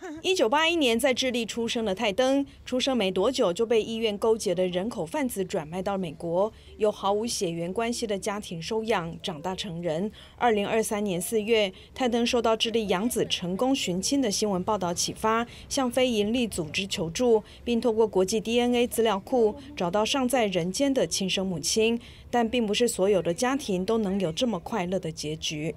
一九八一年在智利出生的泰登，出生没多久就被医院勾结的人口贩子转卖到美国，由毫无血缘关系的家庭收养长大成人。二零二三年四月，泰登受到智利养子成功寻亲的新闻报道启发，向非营利组织求助，并透过国际 DNA 资料库找到尚在人间的亲生母亲。但并不是所有的家庭都能有这么快乐的结局。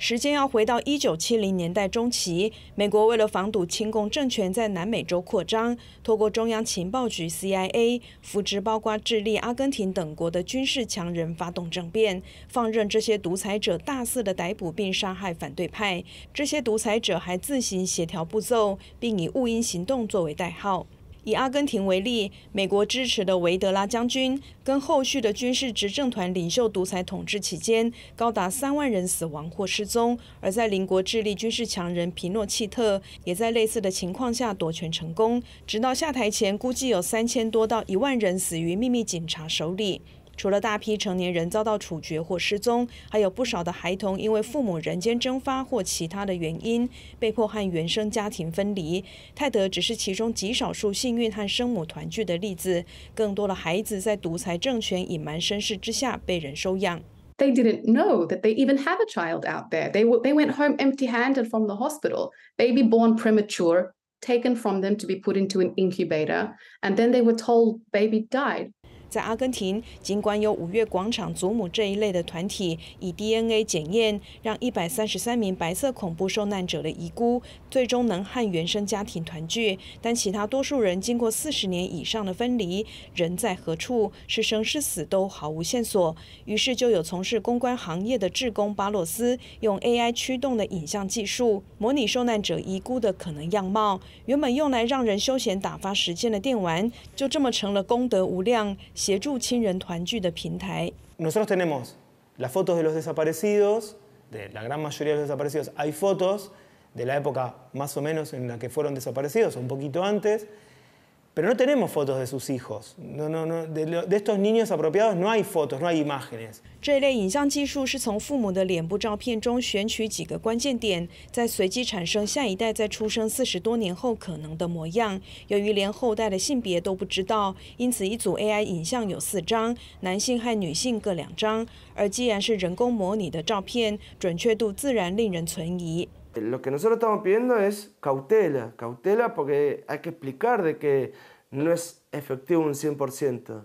时间要回到一九七零年代中期，美国为了防堵亲共政权在南美洲扩张，透过中央情报局 （CIA） 扶植包括智利、阿根廷等国的军事强人发动政变，放任这些独裁者大肆的逮捕并杀害反对派。这些独裁者还自行协调步骤，并以“雾因行动”作为代号。以阿根廷为例，美国支持的维德拉将军跟后续的军事执政团领袖独裁统治期间，高达三万人死亡或失踪；而在邻国智利，军事强人皮诺契特也在类似的情况下夺权成功，直到下台前，估计有三千多到一万人死于秘密警察手里。除了大批成年人遭到处决或失踪，还有不少的孩童因为父母人间蒸发或其他的原因，被迫和原生家庭分离。泰德只是其中极少数幸运和生母团聚的例子。更多的孩子在独裁政权隐瞒身世之下被人收养。They didn't know that they even have a child out there. They they went home empty-handed from the hospital. Baby born premature, taken from them to be put into an incubator, and then they were told baby died. 在阿根廷，尽管有五月广场祖母这一类的团体以 DNA 检验，让一百三十三名白色恐怖受难者的遗孤最终能和原生家庭团聚，但其他多数人经过四十年以上的分离，人在何处、是生是死都毫无线索。于是就有从事公关行业的志工巴洛斯，用 AI 驱动的影像技术模拟受难者遗孤的可能样貌。原本用来让人休闲打发时间的电玩，就这么成了功德无量。Nosotros tenemos las fotos de los desaparecidos, de la gran mayoría de los desaparecidos. Hay fotos de la época más o menos en la que fueron desaparecidos, un poquito antes. 这一类影像技术是从父母的脸部照片中选取几个关键点，再随机产生下一代在出生四十多年后可能的模样。由于连后代的性别都不知道，因此一组 AI 影像有四张，男性和女性各两张。而既然是人工模拟的照片，准确度自然令人存疑。lo que nosotros estamos pidiendo es cautela, cautela porque hay que explicar de que no es efectivo un 100%,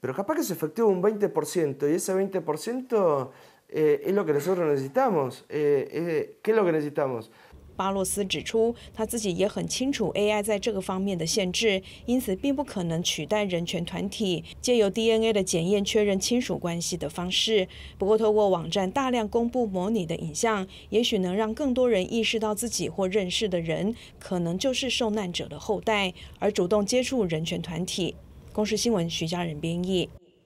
pero capaz que es efectivo un 20% y ese 20% eh, es lo que nosotros necesitamos. Eh, eh, ¿Qué es lo que necesitamos? 巴洛斯指出，他自己也很清楚 AI 在这个方面的限制，因此并不可能取代人权团体借由 DNA 的检验确认亲属关系的方式。不过，通过网站大量公布模拟的影像，也许能让更多人意识到自己或认识的人可能就是受难者的后代，而主动接触人权团体。《公司新闻》徐家人编译。